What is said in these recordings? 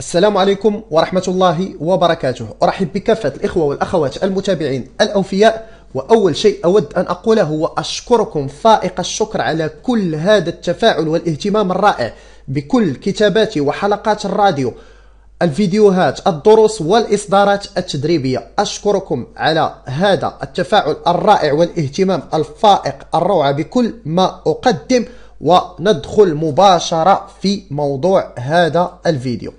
السلام عليكم ورحمة الله وبركاته أرحب بكافة الإخوة والأخوات المتابعين الأوفياء وأول شيء أود أن أقوله هو أشكركم فائق الشكر على كل هذا التفاعل والاهتمام الرائع بكل كتاباتي وحلقات الراديو الفيديوهات الدروس والإصدارات التدريبية أشكركم على هذا التفاعل الرائع والاهتمام الفائق الروعة بكل ما أقدم وندخل مباشرة في موضوع هذا الفيديو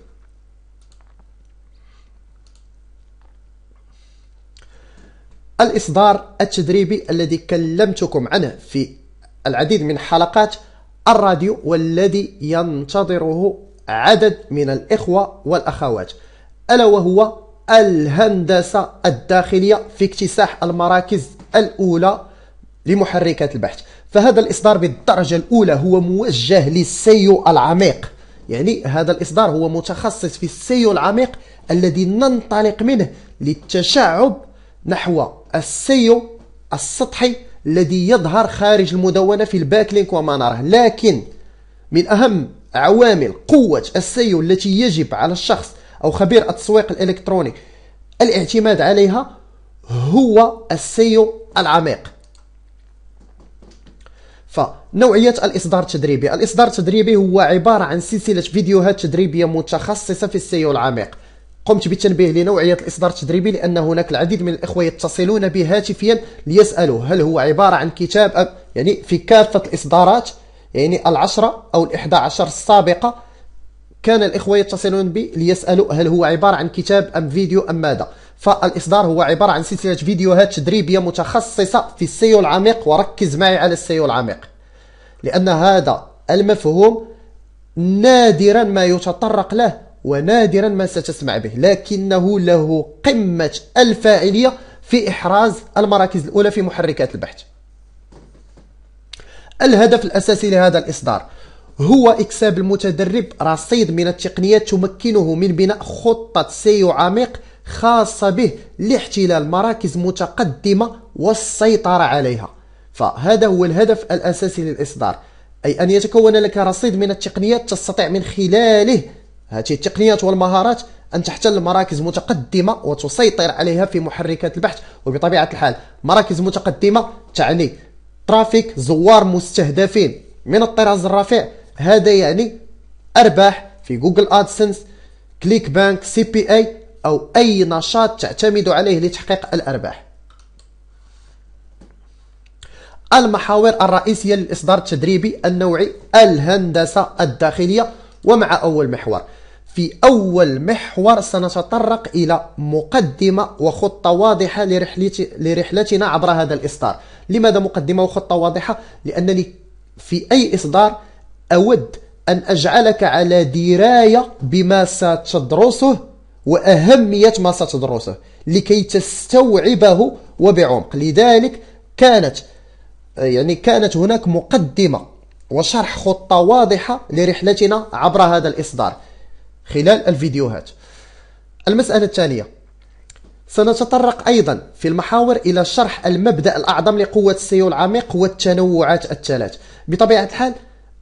الإصدار التدريبي الذي كلمتكم عنه في العديد من حلقات الراديو والذي ينتظره عدد من الإخوة والأخوات ألا وهو الهندسة الداخلية في اكتساح المراكز الأولى لمحركات البحث فهذا الإصدار بالدرجة الأولى هو موجه للسيو العميق يعني هذا الإصدار هو متخصص في السيو العميق الذي ننطلق منه للتشعب نحو السيو السطحي الذي يظهر خارج المدونة في الباك لينك وما نراه لكن من أهم عوامل قوة السيو التي يجب على الشخص أو خبير التسويق الإلكتروني الاعتماد عليها هو السيو العميق فنوعية الإصدار التدريبي الإصدار التدريبي هو عبارة عن سلسلة فيديوهات تدريبية متخصصة في السيو العميق قمت بالتنبيه لنوعية الإصدار التدريبي لأن هناك العديد من الإخوة يتصلون بي هاتفيا ليسألوا هل هو عبارة عن كتاب أم يعني في كافة الإصدارات يعني العشرة أو الإحدى عشر السابقة كان الإخوة يتصلون بي ليسألوا هل هو عبارة عن كتاب أم فيديو أم ماذا فالإصدار هو عبارة عن سلسلة فيديوهات تدريبية متخصصة في السيو العميق وركز معي على السيو العميق لأن هذا المفهوم نادرا ما يتطرق له ونادرا ما ستسمع به لكنه له قمة الفاعلية في إحراز المراكز الأولى في محركات البحث الهدف الأساسي لهذا الإصدار هو إكساب المتدرب رصيد من التقنيات تمكنه من بناء خطة سيو عميق خاصة به لاحتلال مراكز متقدمة والسيطرة عليها فهذا هو الهدف الأساسي للإصدار أي أن يتكون لك رصيد من التقنيات تستطيع من خلاله هذه التقنيات والمهارات أن تحتل مراكز متقدمة وتسيطر عليها في محركات البحث وبطبيعة الحال مراكز متقدمة تعني ترافيك زوار مستهدفين من الطراز الرفيع هذا يعني أرباح في جوجل أدسنس كليك بانك سي بي اي أو أي نشاط تعتمد عليه لتحقيق الأرباح المحاور الرئيسية للإصدار التدريبي النوعي الهندسة الداخلية ومع أول محور في أول محور سنتطرق إلى مقدمة وخطة واضحة لرحلتنا عبر هذا الإصدار لماذا مقدمة وخطة واضحة؟ لأنني في أي إصدار أود أن أجعلك على دراية بما ستدرسه وأهمية ما ستدرسه لكي تستوعبه وبعمق لذلك كانت يعني كانت هناك مقدمة وشرح خطة واضحة لرحلتنا عبر هذا الإصدار خلال الفيديوهات المسألة التالية سنتطرق أيضا في المحاور إلى شرح المبدأ الأعظم لقوة السيو العميق والتنوعات الثلاث بطبيعة الحال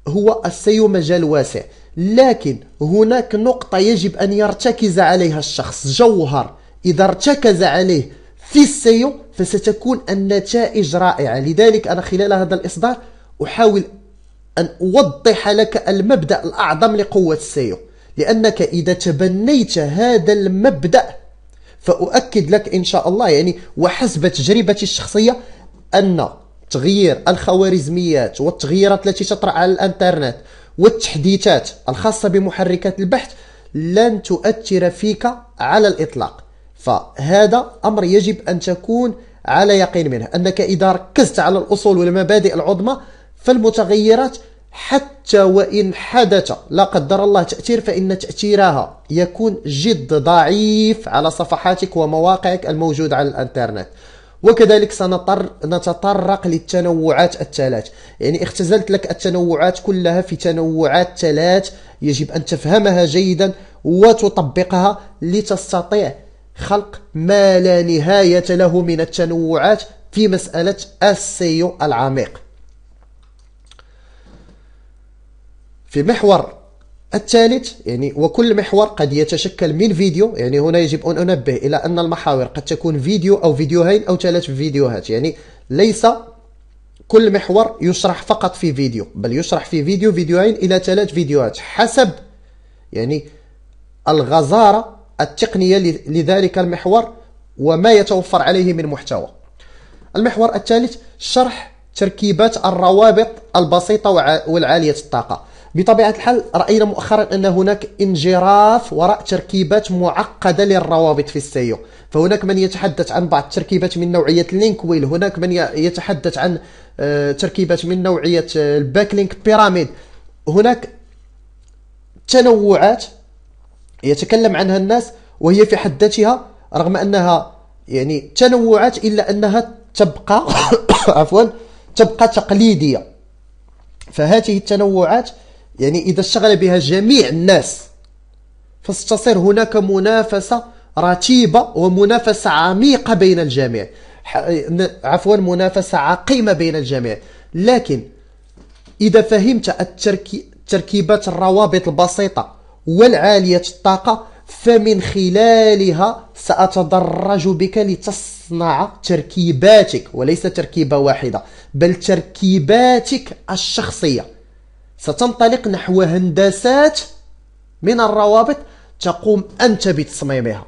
هو السيو مجال واسع لكن هناك نقطة يجب أن يرتكز عليها الشخص جوهر إذا ارتكز عليه في السيو فستكون النتائج رائعة لذلك أنا خلال هذا الإصدار أحاول أن أوضح لك المبدأ الأعظم لقوة السيو لأنك إذا تبنيت هذا المبدأ فأؤكد لك إن شاء الله يعني وحسب تجربتي الشخصية أن تغيير الخوارزميات والتغييرات التي تطرأ على الانترنت والتحديثات الخاصة بمحركات البحث لن تؤثر فيك على الإطلاق فهذا أمر يجب أن تكون على يقين منه أنك إذا ركزت على الأصول والمبادئ العظمى فالمتغيرات حتى وإن حدث لا قدر الله تأثير فإن تأثيرها يكون جد ضعيف على صفحاتك ومواقعك الموجودة على الإنترنت وكذلك سنتطرق نتطرق للتنوعات الثلاث يعني اختزلت لك التنوعات كلها في تنوعات ثلاث يجب أن تفهمها جيدا وتطبقها لتستطيع خلق ما لا نهاية له من التنوعات في مسألة السيو العميق في محور الثالث يعني وكل محور قد يتشكل من فيديو يعني هنا يجب أن أنبه إلى أن المحاور قد تكون فيديو أو فيديوهين أو ثلاث فيديوهات يعني ليس كل محور يشرح فقط في فيديو بل يشرح في فيديو فيديوهين إلى ثلاث فيديوهات حسب يعني الغزارة التقنية لذلك المحور وما يتوفر عليه من محتوى المحور الثالث شرح تركيبات الروابط البسيطة والعالية الطاقة بطبيعة الحال رأينا مؤخرا أن هناك انجراف وراء تركيبات معقدة للروابط في السيو فهناك من يتحدث عن بعض التركيبات من نوعية ويل هناك من يتحدث عن تركيبات من نوعية الباكلينك آه، بيراميد آه، هناك تنوعات يتكلم عنها الناس وهي في حد ذاتها رغم أنها يعني تنوعات إلا أنها تبقى عفوا تبقى تقليدية فهذه التنوعات يعني إذا اشتغل بها جميع الناس فستصير هناك منافسة رتيبة ومنافسة عميقة بين الجميع عفوا منافسة عقيمة بين الجميع لكن إذا فهمت تركيبات الروابط البسيطة والعالية الطاقة فمن خلالها سأتدرج بك لتصنع تركيباتك وليس تركيبة واحدة بل تركيباتك الشخصية ستنطلق نحو هندسات من الروابط تقوم أنت بتصميمها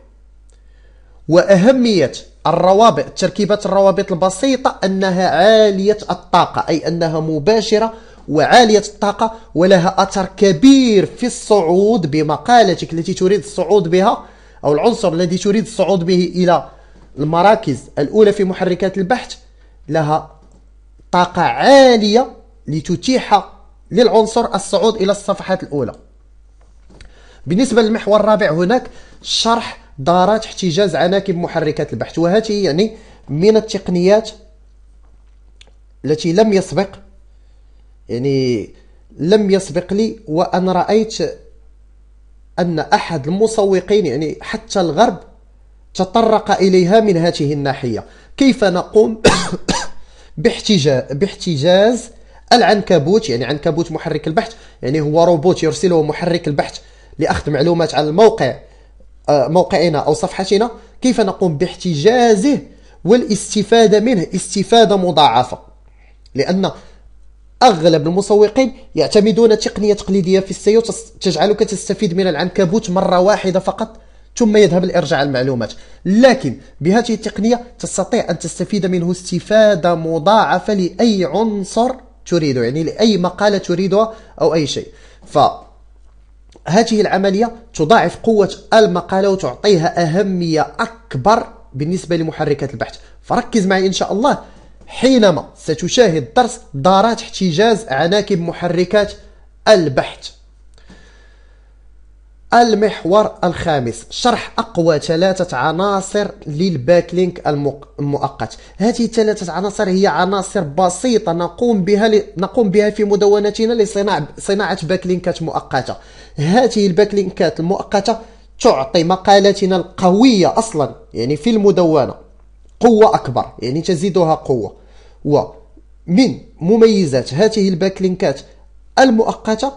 وأهمية الروابط تركيبات الروابط البسيطة أنها عالية الطاقة أي أنها مباشرة وعالية الطاقة ولها أثر كبير في الصعود بمقالتك التي تريد الصعود بها أو العنصر الذي تريد الصعود به إلى المراكز الأولى في محركات البحث لها طاقة عالية لتتيح للعنصر الصعود إلى الصفحات الأولى بالنسبة للمحور الرابع هناك شرح دارات احتجاز عناكب محركات البحث وهذه يعني من التقنيات التي لم يسبق يعني لم يسبق لي وأن رأيت أن أحد المسوقين يعني حتى الغرب تطرق إليها من هذه الناحية كيف نقوم باحتجاز باحتجاز العنكبوت يعني عنكبوت محرك البحث يعني هو روبوت يرسله محرك البحث لأخذ معلومات عن الموقع آه، موقعنا أو صفحتنا كيف نقوم باحتجازه والاستفادة منه استفادة مضاعفة لأن أغلب المسوقين يعتمدون تقنية تقليدية في السيو تجعلك تستفيد من العنكبوت مرة واحدة فقط ثم يذهب لإرجاع المعلومات لكن بهذه التقنية تستطيع أن تستفيد منه استفادة مضاعفة لأي عنصر تريد يعني لأي مقالة تريدها أو أي شيء ف هذه العملية تضاعف قوة المقالة وتعطيها أهمية أكبر بالنسبة لمحركات البحث فركز معي إن شاء الله حينما ستشاهد درس دارات احتجاز عناكب محركات البحث المحور الخامس شرح أقوى ثلاثة عناصر للباك لينك المؤقت هذه الثلاثة عناصر هي عناصر بسيطة نقوم بها ل... نقوم بها في مدونتنا لصناعة صناعة لينكات مؤقتة هذه لينكات المؤقتة تعطي مقالاتنا القوية أصلا يعني في المدونة قوة أكبر يعني تزيدها قوة ومن مميزات هذه لينكات المؤقتة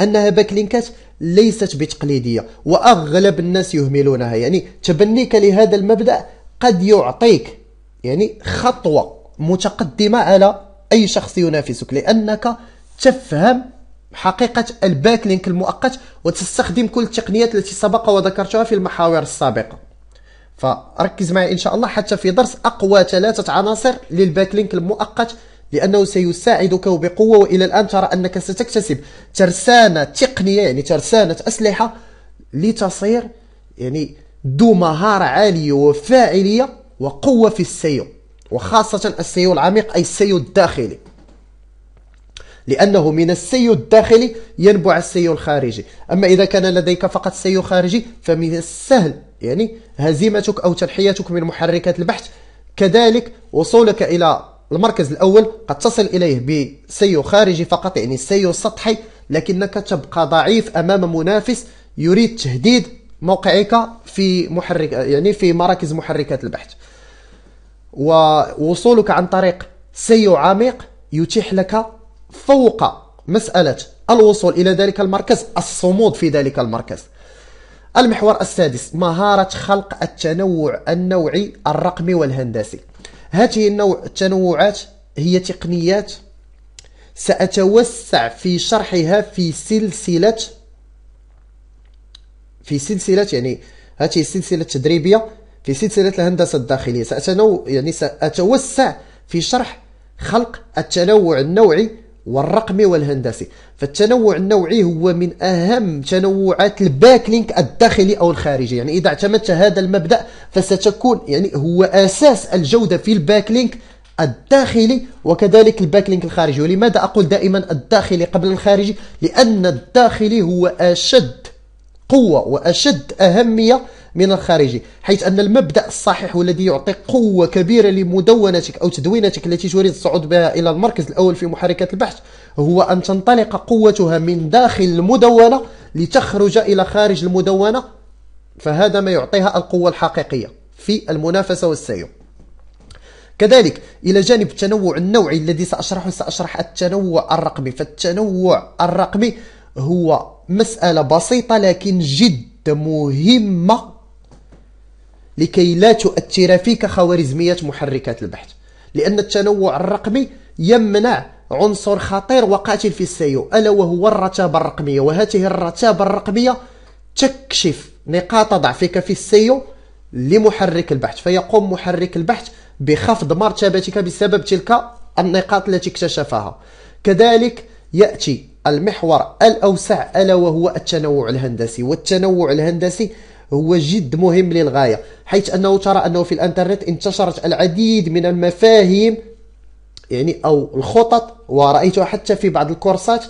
أنها باك لينكات ليست بتقليدية وأغلب الناس يهملونها يعني تبنيك لهذا المبدأ قد يعطيك يعني خطوة متقدمة على أي شخص ينافسك لأنك تفهم حقيقة الباك لينك المؤقت وتستخدم كل التقنيات التي سبق وذكرتها في المحاور السابقة فركز معي إن شاء الله حتى في درس أقوى ثلاثة عناصر للباك لينك المؤقت لانه سيساعدك وبقوه والى الان ترى انك ستكتسب ترسانه تقنيه يعني ترسانه اسلحه لتصير يعني ذو مهاره عاليه وفاعليه وقوه في السيو وخاصه السيو العميق اي السيو الداخلي لأنه من السيو الداخلي ينبع السيو الخارجي أما إذا كان لديك فقط سيو خارجي فمن السهل يعني هزيمتك أو تنحيتك من محركات البحث كذلك وصولك إلى المركز الأول قد تصل إليه بسيو خارجي فقط يعني سيو سطحي لكنك تبقى ضعيف أمام منافس يريد تهديد موقعك في محرك يعني في مراكز محركات البحث ووصولك عن طريق سيو عميق يتيح لك فوق مسألة الوصول إلى ذلك المركز الصمود في ذلك المركز المحور السادس مهارة خلق التنوع النوعي الرقمي والهندسي هذه النوع التنوعات هي تقنيات سأتوسع في شرحها في سلسلة في سلسلة يعني هذه السلسلة التدريبية في سلسلة الهندسة الداخلية سأتنو يعني سأتوسع في شرح خلق التنوع النوعي والرقمي والهندسي فالتنوع النوعي هو من أهم تنوعات الباكلينك الداخلي أو الخارجي يعني إذا اعتمدت هذا المبدأ فستكون يعني هو أساس الجودة في الباكلينك الداخلي وكذلك الباكلينك الخارجي ولماذا أقول دائما الداخلي قبل الخارجي لأن الداخلي هو أشد قوة وأشد أهمية من الخارج حيث أن المبدأ الصحيح والذي يعطي قوة كبيرة لمدونتك أو تدوينتك التي تريد الصعود بها إلى المركز الأول في محركات البحث هو أن تنطلق قوتها من داخل المدونة لتخرج إلى خارج المدونة فهذا ما يعطيها القوة الحقيقية في المنافسة والسير كذلك إلى جانب التنوع النوعي الذي سأشرحه سأشرح التنوع الرقمي فالتنوع الرقمي هو مسألة بسيطة لكن جد مهمة لكي لا تؤثر فيك خوارزميات محركات البحث لأن التنوع الرقمي يمنع عنصر خطير وقاتل في السيو ألا وهو الرتابة الرقمية وهذه الرتابة الرقمية تكشف نقاط ضعفك في السيو لمحرك البحث فيقوم محرك البحث بخفض مرتبتك بسبب تلك النقاط التي اكتشفها كذلك يأتي المحور الأوسع ألا وهو التنوع الهندسي والتنوع الهندسي هو جد مهم للغاية حيث أنه ترى أنه في الإنترنت انتشرت العديد من المفاهيم يعني أو الخطط ورأيتها حتى في بعض الكورسات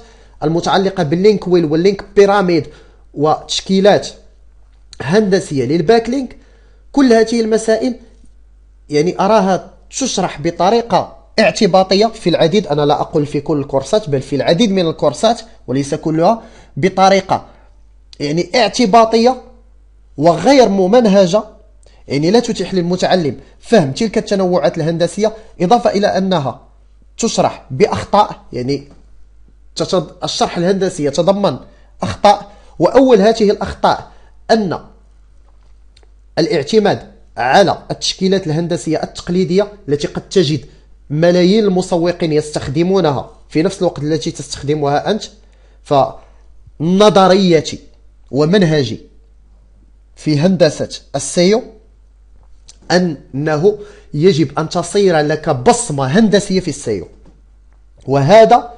المتعلقة باللينك ويل واللينك بيراميد وتشكيلات هندسية للباك لينك كل هذه المسائل يعني أراها تشرح بطريقة اعتباطية في العديد أنا لا أقول في كل الكورسات بل في العديد من الكورسات وليس كلها بطريقة يعني اعتباطية وغير ممنهجة يعني لا تتيح للمتعلم فهم تلك التنوعات الهندسية إضافة إلى أنها تشرح بأخطاء يعني الشرح الهندسي يتضمن أخطاء وأول هذه الأخطاء أن الاعتماد على التشكيلات الهندسية التقليدية التي قد تجد ملايين المسوقين يستخدمونها في نفس الوقت التي تستخدمها أنت فنظريتي ومنهجي في هندسة السيو أنه يجب أن تصير لك بصمة هندسية في السيو وهذا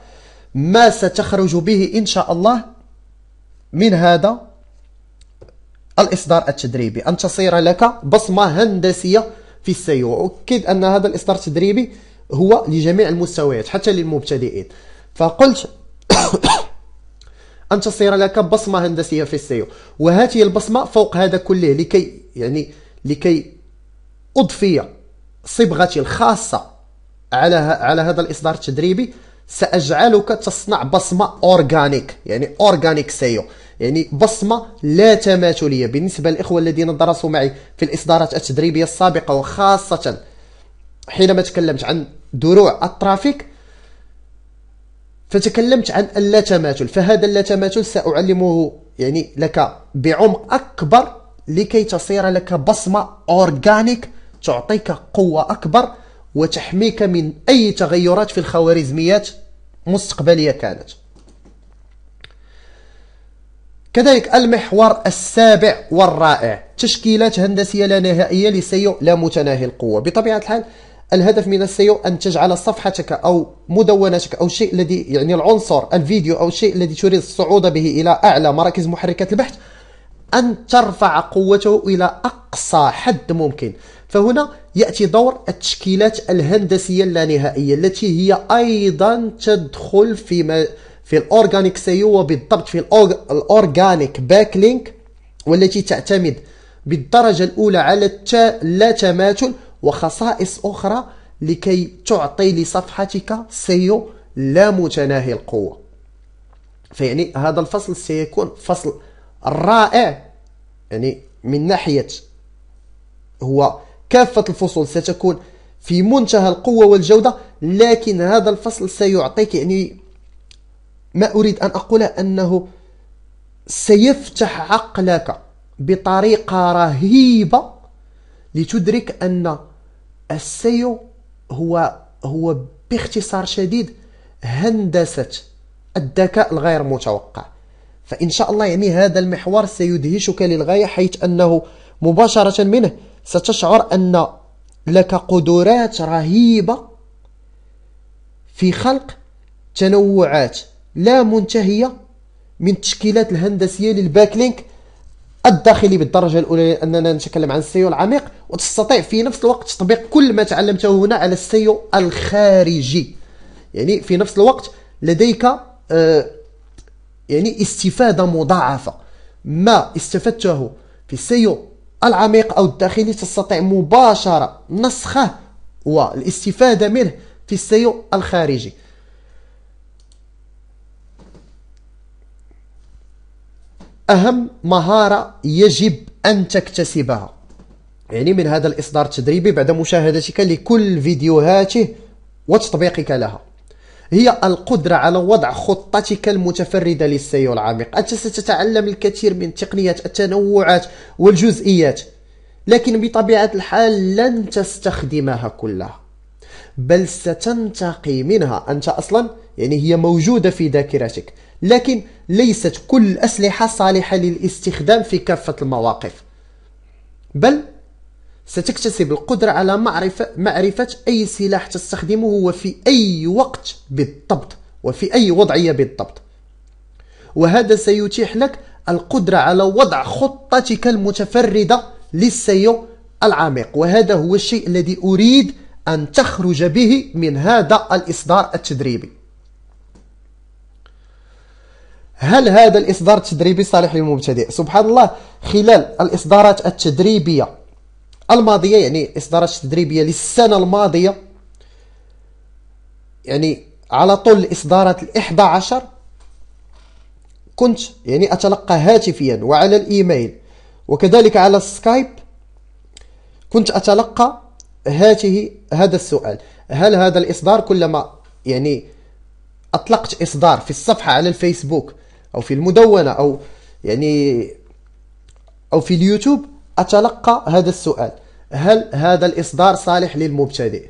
ما ستخرج به إن شاء الله من هذا الإصدار التدريبي أن تصير لك بصمة هندسية في السيو أكيد أن هذا الإصدار التدريبي هو لجميع المستويات حتى للمبتدئين فقلت أن تصير لك بصمة هندسية في السيو وهذه البصمة فوق هذا كله لكي يعني لكي أضفي صبغتي الخاصة على على هذا الإصدار التدريبي سأجعلك تصنع بصمة أورغانيك يعني أورغانيك سيو يعني بصمة لا تماثلية بالنسبة للإخوة الذين درسوا معي في الإصدارات التدريبية السابقة وخاصة حينما تكلمت عن دروع الترافيك فتكلمت عن اللاتماثل فهذا اللاتماثل سأعلمه يعني لك بعمق أكبر لكي تصير لك بصمة اورجانيك تعطيك قوة أكبر وتحميك من أي تغيرات في الخوارزميات مستقبلية كانت كذلك المحور السابع والرائع تشكيلات هندسية لا نهائية لسيء لا متناهي القوة بطبيعة الحال الهدف من السيو أن تجعل صفحتك أو مدونتك أو الشيء الذي يعني العنصر الفيديو أو الشيء الذي تريد الصعود به إلى أعلى مراكز محركات البحث أن ترفع قوته إلى أقصى حد ممكن فهنا يأتي دور التشكيلات الهندسية اللانهائية التي هي أيضا تدخل في ما في الأورغانيك سيو وبالضبط في الأورغانيك لينك والتي تعتمد بالدرجة الأولى على التا لا تماثل وخصائص أخرى لكي تعطي لصفحتك سيو لا متناهي القوة فيعني هذا الفصل سيكون فصل رائع يعني من ناحية هو كافة الفصول ستكون في منتهى القوة والجودة لكن هذا الفصل سيعطيك يعني ما أريد أن أقوله أنه سيفتح عقلك بطريقة رهيبة لتدرك أن السيو هو هو باختصار شديد هندسة الذكاء الغير متوقع فإن شاء الله يعني هذا المحور سيدهشك للغاية حيث أنه مباشرة منه ستشعر أن لك قدرات رهيبة في خلق تنوعات لا منتهية من التشكيلات الهندسية للباكلينك الداخلي بالدرجة الأولى لأننا نتكلم عن السيو العميق وتستطيع في نفس الوقت تطبيق كل ما تعلمته هنا على السيو الخارجي يعني في نفس الوقت لديك آه، يعني استفادة مضاعفة ما استفدته في السيو العميق أو الداخلي تستطيع مباشرة نسخه والاستفادة منه في السيو الخارجي أهم مهارة يجب أن تكتسبها يعني من هذا الإصدار التدريبي بعد مشاهدتك لكل فيديوهاته وتطبيقك لها هي القدرة على وضع خطتك المتفردة للسيو العميق أنت ستتعلم الكثير من تقنيات التنوعات والجزئيات لكن بطبيعة الحال لن تستخدمها كلها بل ستنتقي منها أنت أصلا يعني هي موجودة في ذاكرتك لكن ليست كل الأسلحة صالحة للاستخدام في كافة المواقف بل ستكتسب القدرة على معرفة معرفة أي سلاح تستخدمه وفي أي وقت بالضبط وفي أي وضعية بالضبط وهذا سيتيح لك القدرة على وضع خطتك المتفردة للسيو العميق وهذا هو الشيء الذي أريد أن تخرج به من هذا الإصدار التدريبي هل هذا الإصدار التدريبي صالح للمبتدئ؟ سبحان الله خلال الإصدارات التدريبية الماضيه يعني اصدارات تدريبيه للسنه الماضيه يعني على طول الاصدارات ال 11 كنت يعني اتلقى هاتفيا وعلى الايميل وكذلك على السكايب كنت اتلقى هاته هذا السؤال هل هذا الاصدار كلما يعني اطلقت اصدار في الصفحه على الفيسبوك او في المدونه او يعني او في اليوتيوب أتلقى هذا السؤال هل هذا الإصدار صالح للمبتدئ؟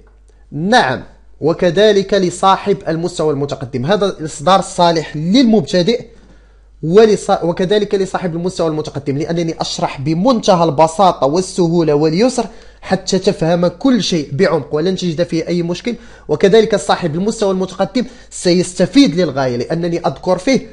نعم وكذلك لصاحب المستوى المتقدم هذا الإصدار صالح للمبتدئ وكذلك لصاحب المستوى المتقدم لأنني أشرح بمنتهى البساطة والسهولة واليسر حتى تفهم كل شيء بعمق ولن تجد فيه أي مشكل وكذلك صاحب المستوى المتقدم سيستفيد للغاية لأنني أذكر فيه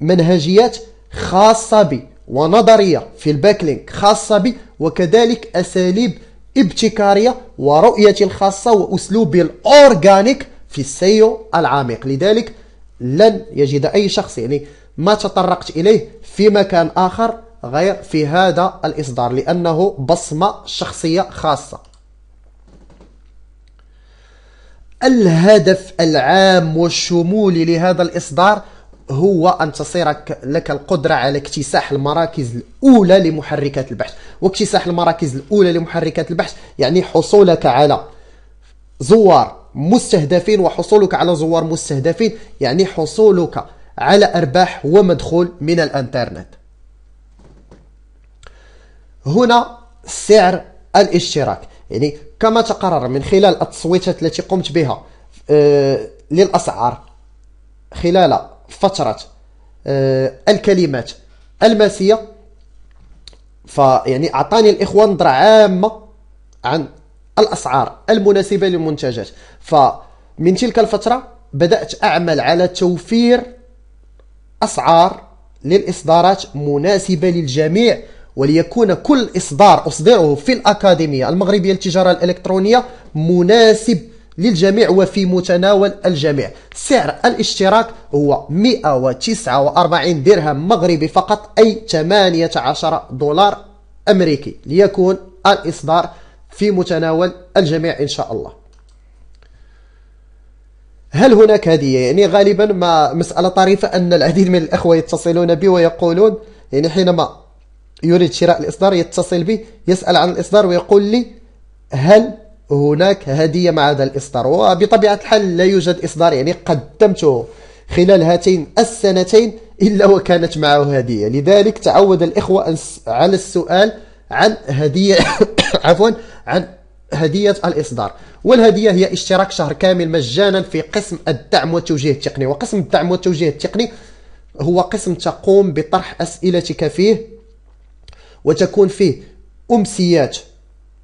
منهجيات خاصة بي ونظرية في الباكلينك خاصة بي وكذلك أساليب ابتكارية ورؤية الخاصة وأسلوب الأورغانيك في السيو العميق لذلك لن يجد أي شخص يعني ما تطرقت إليه في مكان آخر غير في هذا الإصدار لأنه بصمة شخصية خاصة الهدف العام والشمولي لهذا الإصدار هو أن تصير لك القدرة على اكتساح المراكز الأولى لمحركات البحث واكتساح المراكز الأولى لمحركات البحث يعني حصولك على زوار مستهدفين وحصولك على زوار مستهدفين يعني حصولك على أرباح ومدخول من الإنترنت هنا سعر الاشتراك يعني كما تقرر من خلال التصويتات التي قمت بها آه، للأسعار خلال فترة آه، الكلمات الماسية فيعني أعطاني الإخوان نظرة عامة عن الأسعار المناسبة للمنتجات فمن تلك الفترة بدأت أعمل على توفير أسعار للإصدارات مناسبة للجميع وليكون كل إصدار أصدره في الأكاديمية المغربية للتجارة الإلكترونية مناسب للجميع وفي متناول الجميع سعر الاشتراك هو 149 درهم مغربي فقط أي 18 دولار أمريكي ليكون الإصدار في متناول الجميع إن شاء الله هل هناك هدية؟ يعني غالبا ما مسألة طريفة أن العديد من الأخوة يتصلون بي ويقولون يعني حينما يريد شراء الإصدار يتصل بي يسأل عن الإصدار ويقول لي هل هناك هدية مع هذا الإصدار وبطبيعة الحال لا يوجد إصدار يعني قدمته خلال هاتين السنتين إلا وكانت معه هدية لذلك تعود الإخوة على السؤال عن هدية عفوا عن هدية الإصدار والهدية هي اشتراك شهر كامل مجانا في قسم الدعم والتوجيه التقني وقسم الدعم والتوجيه التقني هو قسم تقوم بطرح أسئلتك فيه وتكون فيه أمسيات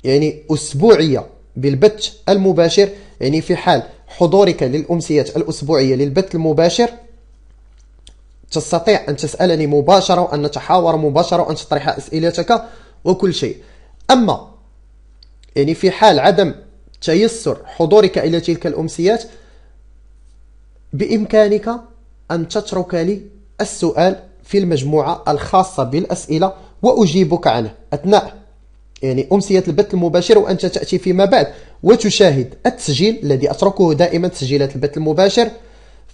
يعني أسبوعية بالبث المباشر يعني في حال حضورك للأمسيات الأسبوعية للبث المباشر تستطيع أن تسألني مباشرة وأن نتحاور مباشرة وأن تطرح أسئلتك وكل شيء أما يعني في حال عدم تيسر حضورك إلى تلك الأمسيات بإمكانك أن تترك لي السؤال في المجموعة الخاصة بالأسئلة وأجيبك عنه أثناء يعني أمسية البث المباشر وأنت تأتي فيما بعد وتشاهد التسجيل الذي أتركه دائما تسجيلات البث المباشر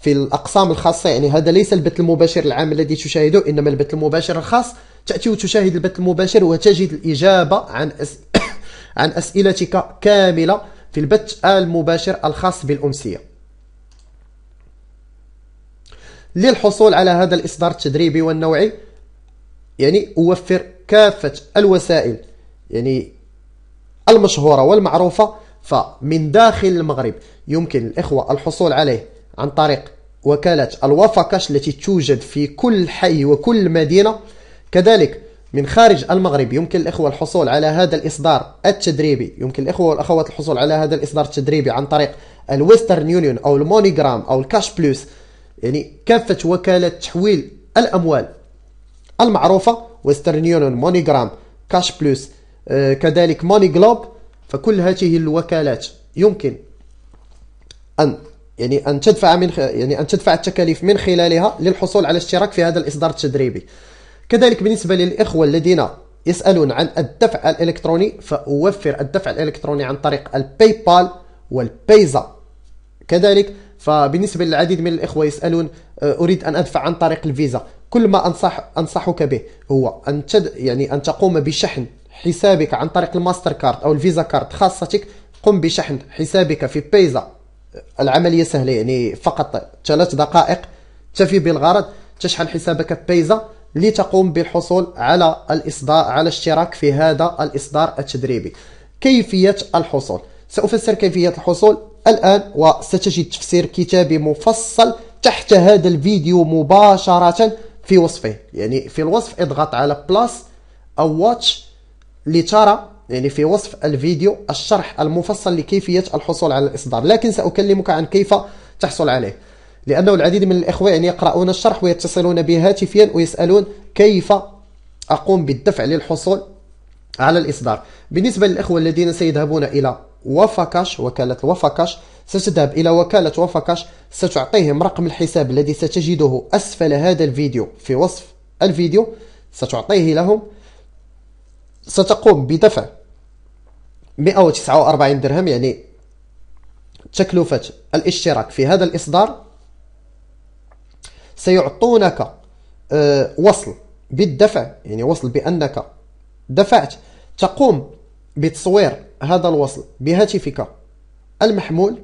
في الأقسام الخاصة يعني هذا ليس البث المباشر العام الذي تشاهده إنما البث المباشر الخاص تأتي وتشاهد البث المباشر وتجد الإجابة عن أس... عن أسئلتك كاملة في البث المباشر الخاص بالأمسية للحصول على هذا الإصدار التدريبي والنوعي يعني أوفر كافة الوسائل يعني المشهورة والمعروفة فمن داخل المغرب يمكن الإخوة الحصول عليه عن طريق وكالة الوفكاش التي توجد في كل حي وكل مدينة كذلك من خارج المغرب يمكن الإخوة الحصول على هذا الإصدار التدريبي يمكن الإخوة والأخوات الحصول على هذا الإصدار التدريبي عن طريق الويسترن يونيون أو المونيغرام أو الكاش بلوس يعني كافة وكالات تحويل الأموال المعروفة ويسترن يونيون مونيغرام كاش بلوس آه، كذلك ماني جلوب فكل هذه الوكالات يمكن أن يعني أن تدفع من يعني أن تدفع التكاليف من خلالها للحصول على اشتراك في هذا الإصدار التدريبي كذلك بالنسبة للإخوة الذين يسألون عن الدفع الإلكتروني فأوفر الدفع الإلكتروني عن طريق الباي بال والبيزا كذلك فبالنسبة للعديد من الإخوة يسألون آه، أريد أن أدفع عن طريق الفيزا كل ما أنصح أنصحك به هو أن تد يعني أن تقوم بشحن حسابك عن طريق الماستر كارد او الفيزا كارد خاصتك قم بشحن حسابك في بيزا العمليه سهله يعني فقط ثلاث دقائق تفي بالغرض تشحن حسابك بيزا لتقوم بالحصول على الاصدار على اشتراك في هذا الاصدار التدريبي كيفيه الحصول سافسر كيفيه الحصول الان وستجد تفسير كتابي مفصل تحت هذا الفيديو مباشره في وصفه يعني في الوصف اضغط على بلس او واتش لترى يعني في وصف الفيديو الشرح المفصل لكيفية الحصول على الإصدار لكن سأكلمك عن كيف تحصل عليه لأنه العديد من الإخوة يعني يقرؤون الشرح ويتصلون بي هاتفيا ويسألون كيف أقوم بالدفع للحصول على الإصدار بالنسبة للإخوة الذين سيذهبون إلى وفاكاش وكالة وفاكاش ستذهب إلى وكالة وفاكاش ستعطيهم رقم الحساب الذي ستجده أسفل هذا الفيديو في وصف الفيديو ستعطيه لهم ستقوم بدفع 149 درهم يعني تكلفة الاشتراك في هذا الإصدار سيعطونك آه، وصل بالدفع يعني وصل بأنك دفعت تقوم بتصوير هذا الوصل بهاتفك المحمول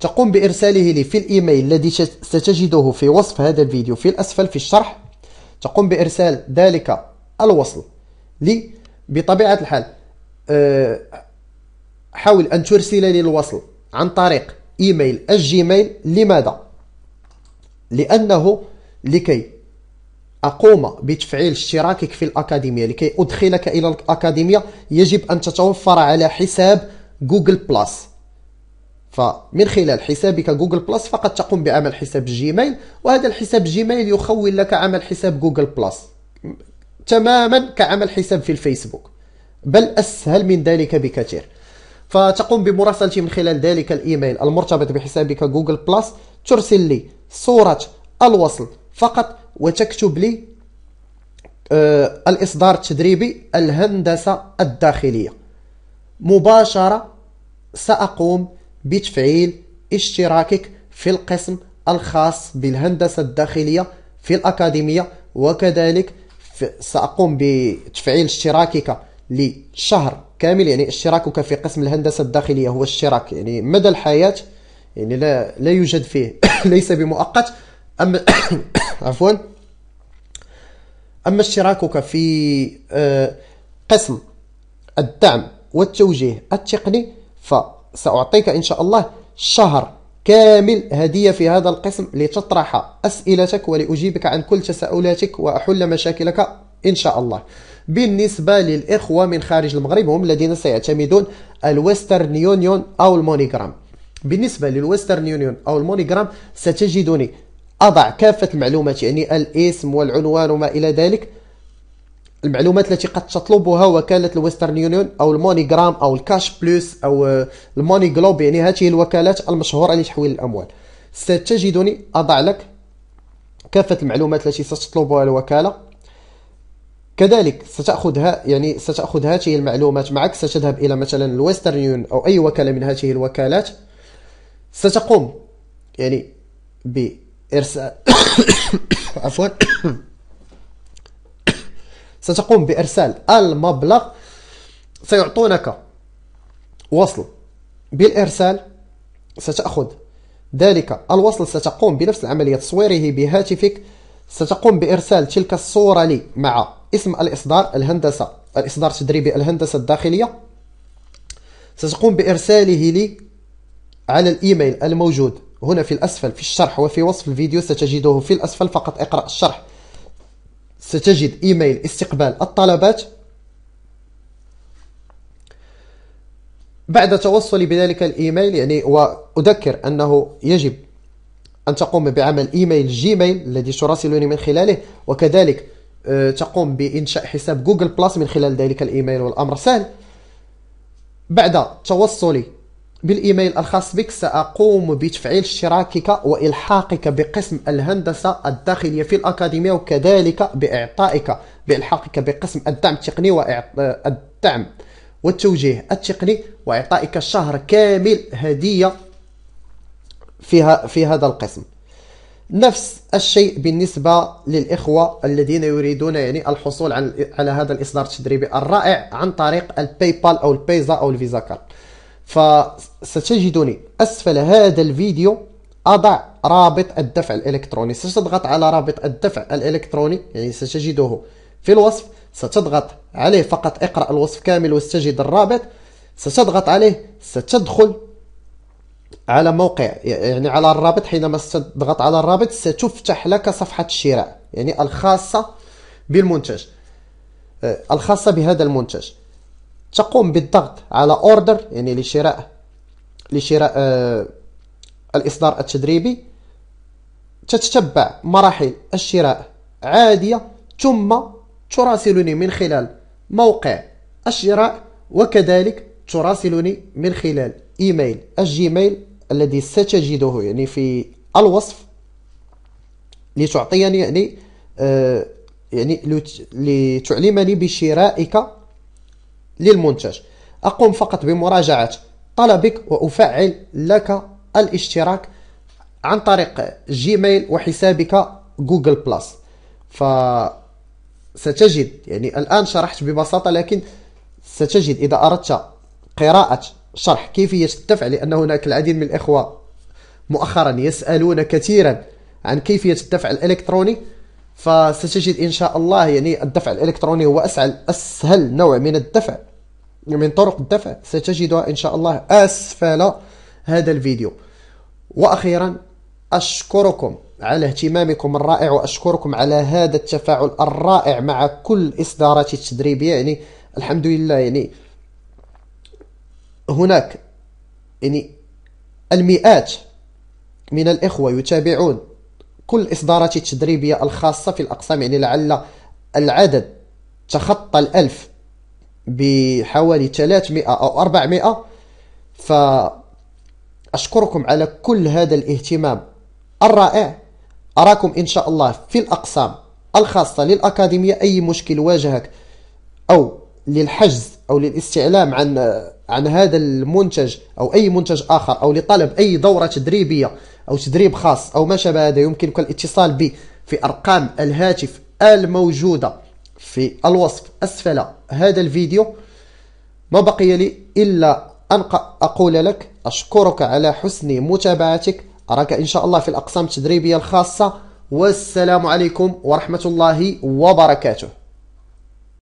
تقوم بإرساله لي في الإيميل الذي ستجده في وصف هذا الفيديو في الأسفل في الشرح تقوم بإرسال ذلك الوصل لي بطبيعة الحال آه، حاول أن ترسل لي الوصل عن طريق إيميل الجيميل لماذا؟ لأنه لكي أقوم بتفعيل اشتراكك في الأكاديمية لكي أدخلك إلى الأكاديمية يجب أن تتوفر على حساب جوجل بلس فمن خلال حسابك جوجل بلس فقط تقوم بعمل حساب جيميل وهذا الحساب جيميل يخول لك عمل حساب جوجل بلس تماما كعمل حساب في الفيسبوك بل أسهل من ذلك بكثير فتقوم بمراسلتي من خلال ذلك الإيميل المرتبط بحسابك جوجل بلس ترسل لي صورة الوصل فقط وتكتب لي آه، الإصدار التدريبي الهندسة الداخلية مباشرة سأقوم بتفعيل اشتراكك في القسم الخاص بالهندسة الداخلية في الأكاديمية وكذلك ساقوم بتفعيل اشتراكك لشهر كامل يعني اشتراكك في قسم الهندسه الداخليه هو اشتراك يعني مدى الحياه يعني لا لا يوجد فيه ليس بمؤقت اما عفوا اما اشتراكك في آه، قسم الدعم والتوجيه التقني فساعطيك ان شاء الله شهر كامل هدية في هذا القسم لتطرح أسئلتك ولأجيبك عن كل تساؤلاتك وأحل مشاكلك إن شاء الله بالنسبة للإخوة من خارج المغرب هم الذين سيعتمدون الويسترن يونيون أو المونيغرام بالنسبة للويسترن يونيون أو المونيغرام ستجدني أضع كافة المعلومات يعني الاسم والعنوان وما إلى ذلك المعلومات التي قد تطلبها وكالة الويسترن يونيون أو الموني جرام أو الكاش بلوس أو الموني جلوب يعني هذه الوكالات المشهورة لتحويل الأموال ستجدني أضع لك كافة المعلومات التي ستطلبها الوكالة كذلك ستأخذها يعني ستأخذ هذه المعلومات معك ستذهب إلى مثلا الويسترن يونيون أو أي وكالة من هذه الوكالات ستقوم يعني بإرسال عفوا ستقوم بارسال المبلغ سيعطونك وصل بالارسال ستاخذ ذلك الوصل ستقوم بنفس العمليه تصويره بهاتفك ستقوم بارسال تلك الصوره لي مع اسم الاصدار الهندسه الاصدار التدريبي الهندسه الداخليه ستقوم بارساله لي على الايميل الموجود هنا في الاسفل في الشرح وفي وصف الفيديو ستجده في الاسفل فقط اقرا الشرح ستجد إيميل استقبال الطلبات بعد توصلي بذلك الإيميل يعني وأذكر أنه يجب أن تقوم بعمل إيميل جيميل الذي تراسلني من خلاله وكذلك آه، تقوم بإنشاء حساب جوجل بلس من خلال ذلك الإيميل والأمر سهل بعد توصلي بالإيميل الخاص بك سأقوم بتفعيل اشتراكك وإلحاقك بقسم الهندسة الداخلية في الأكاديمية وكذلك بإعطائك بإلحاقك بقسم الدعم التقني والدعم والتوجيه التقني وإعطائك شهر كامل هدية فيها في هذا القسم نفس الشيء بالنسبة للإخوة الذين يريدون يعني الحصول على هذا الإصدار التدريبي الرائع عن طريق الباي أو البيزا أو الفيزا كارد فستجدني أسفل هذا الفيديو أضع رابط الدفع الإلكتروني ستضغط على رابط الدفع الإلكتروني يعني ستجده في الوصف ستضغط عليه فقط اقرأ الوصف كامل وستجد الرابط ستضغط عليه ستدخل على موقع يعني على الرابط حينما ستضغط على الرابط ستفتح لك صفحة الشراء يعني الخاصة بالمنتج أه، الخاصة بهذا المنتج تقوم بالضغط على اوردر يعني لشراء لشراء آه الاصدار التدريبي تتتبع مراحل الشراء عاديه ثم تراسلني من خلال موقع الشراء وكذلك تراسلني من خلال ايميل الجيميل الذي ستجده يعني في الوصف لتعطيني يعني آه يعني لتعلمني بشرائك للمنتج أقوم فقط بمراجعة طلبك وأفعل لك الاشتراك عن طريق جيميل وحسابك جوجل بلس ستجد يعني الآن شرحت ببساطة لكن ستجد إذا أردت قراءة شرح كيفية الدفع لأن هناك العديد من الإخوة مؤخرا يسألون كثيرا عن كيفية الدفع الإلكتروني فستجد ان شاء الله يعني الدفع الالكتروني هو اسهل اسهل نوع من الدفع من طرق الدفع ستجدها ان شاء الله اسفل هذا الفيديو واخيرا اشكركم على اهتمامكم الرائع واشكركم على هذا التفاعل الرائع مع كل اصداراتي التدريبيه يعني الحمد لله يعني هناك يعني المئات من الاخوه يتابعون كل إصداراتي التدريبية الخاصة في الأقسام يعني لعل العدد تخطى الألف بحوالي 300 أو 400 فأشكركم على كل هذا الاهتمام الرائع أراكم إن شاء الله في الأقسام الخاصة للأكاديمية أي مشكل واجهك أو للحجز أو للاستعلام عن عن هذا المنتج أو أي منتج آخر أو لطلب أي دورة تدريبية أو تدريب خاص أو ما شابه هذا يمكنك الاتصال بي في أرقام الهاتف الموجودة في الوصف أسفل هذا الفيديو ما بقي لي إلا أن أقول لك أشكرك على حسن متابعتك أراك إن شاء الله في الأقسام التدريبية الخاصة والسلام عليكم ورحمة الله وبركاته